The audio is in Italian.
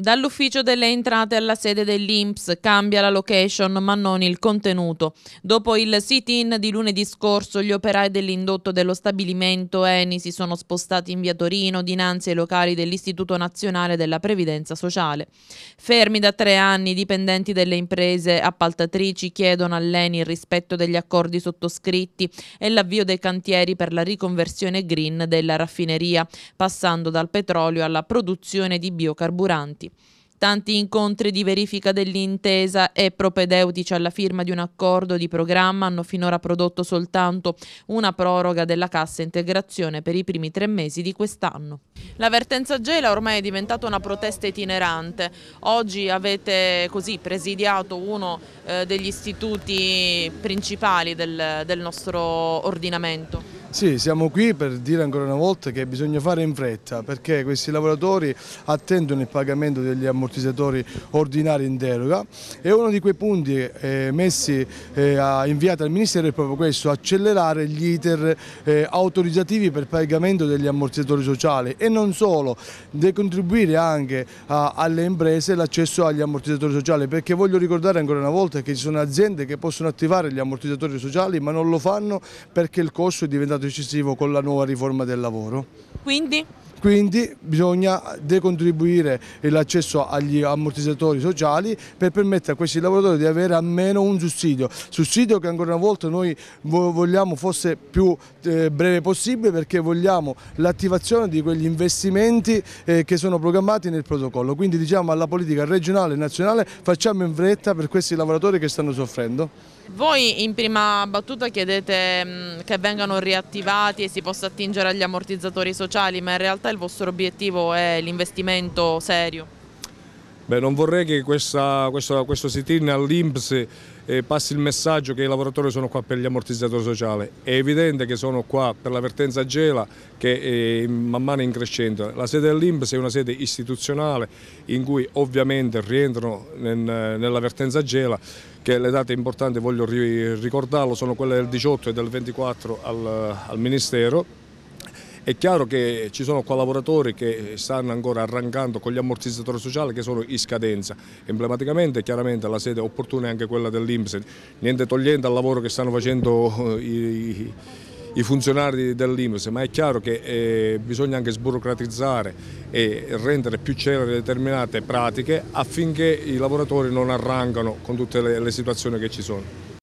Dall'ufficio delle entrate alla sede dell'Inps cambia la location ma non il contenuto. Dopo il sit-in di lunedì scorso gli operai dell'indotto dello stabilimento Eni si sono spostati in via Torino dinanzi ai locali dell'Istituto Nazionale della Previdenza Sociale. Fermi da tre anni i dipendenti delle imprese appaltatrici chiedono all'Eni il rispetto degli accordi sottoscritti e l'avvio dei cantieri per la riconversione green della raffineria, passando dal petrolio alla produzione di biocarburanti. Tanti incontri di verifica dell'intesa e propedeutici alla firma di un accordo di programma hanno finora prodotto soltanto una proroga della cassa integrazione per i primi tre mesi di quest'anno. L'avvertenza Gela ormai è diventata una protesta itinerante. Oggi avete così presidiato uno eh, degli istituti principali del, del nostro ordinamento. Sì, siamo qui per dire ancora una volta che bisogna fare in fretta perché questi lavoratori attendono il pagamento degli ammortizzatori ordinari in deroga e uno di quei punti eh, messi eh, a, inviato al Ministero è proprio questo, accelerare gli iter eh, autorizzativi per pagamento degli ammortizzatori sociali e non solo, decontribuire anche a, alle imprese l'accesso agli ammortizzatori sociali perché voglio ricordare ancora una volta che ci sono aziende che possono attivare gli ammortizzatori sociali ma non lo fanno perché il costo è diventato decisivo con la nuova riforma del lavoro. Quindi? quindi bisogna decontribuire l'accesso agli ammortizzatori sociali per permettere a questi lavoratori di avere almeno un sussidio, sussidio che ancora una volta noi vogliamo fosse più eh, breve possibile perché vogliamo l'attivazione di quegli investimenti eh, che sono programmati nel protocollo, quindi diciamo alla politica regionale e nazionale facciamo in fretta per questi lavoratori che stanno soffrendo. Voi in prima battuta chiedete mm, che vengano riattivati e si possa attingere agli ammortizzatori sociali, ma in realtà realtà il vostro obiettivo è l'investimento serio? Beh, non vorrei che questa, questa, questo sit-in all'Inps eh, passi il messaggio che i lavoratori sono qua per gli ammortizzatori sociali. È evidente che sono qua per la l'avvertenza Gela che è eh, man mano in crescendo. La sede dell'Inps è una sede istituzionale in cui ovviamente rientrano nel, nell'avvertenza Gela che le date importanti, voglio ricordarlo, sono quelle del 18 e del 24 al, al Ministero è chiaro che ci sono qua lavoratori che stanno ancora arrancando con gli ammortizzatori sociali che sono in scadenza. Emblematicamente chiaramente la sede opportuna è anche quella dell'Inps, niente togliente al lavoro che stanno facendo eh, i i funzionari dell'IMS, ma è chiaro che eh, bisogna anche sburocratizzare e rendere più celere determinate pratiche affinché i lavoratori non arrancano con tutte le, le situazioni che ci sono.